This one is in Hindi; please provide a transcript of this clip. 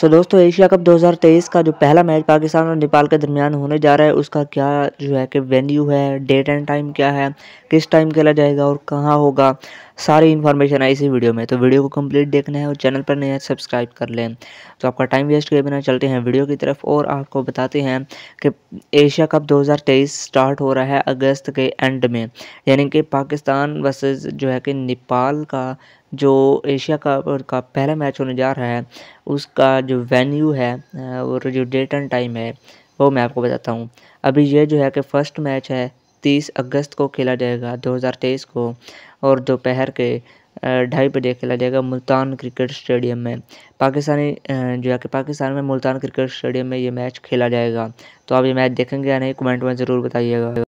सो so, दोस्तों एशिया कप 2023 का जो पहला मैच पाकिस्तान और नेपाल के दरमियान होने जा रहा है उसका क्या जो है कि वेन्यू है डेट एंड टाइम क्या है किस टाइम खेला जाएगा और कहाँ होगा सारी इन्फॉर्मेशन है इसी वीडियो में तो वीडियो को कंप्लीट देखना है और चैनल पर नया सब्सक्राइब कर लें तो आपका टाइम वेस्ट किए बिना चलते हैं वीडियो की तरफ और आपको बताते हैं कि एशिया कप 2023 स्टार्ट हो रहा है अगस्त के एंड में यानी कि पाकिस्तान वर्सेज जो है कि नेपाल का जो एशिया कप का, का पहला मैच होने जा रहा है उसका जो वेन्यू है और जो डेट एंड टाइम है वो मैं आपको बताता हूँ अभी ये जो है कि फ़र्स्ट मैच है तीस अगस्त को खेला जाएगा 2023 को और दोपहर के ढाई बजे खेला जाएगा मुल्तान क्रिकेट स्टेडियम में पाकिस्तानी जो है कि पाकिस्तान में मुल्तान क्रिकेट स्टेडियम में ये मैच खेला जाएगा तो आप ये मैच देखेंगे या नहीं कमेंट में ज़रूर बताइएगा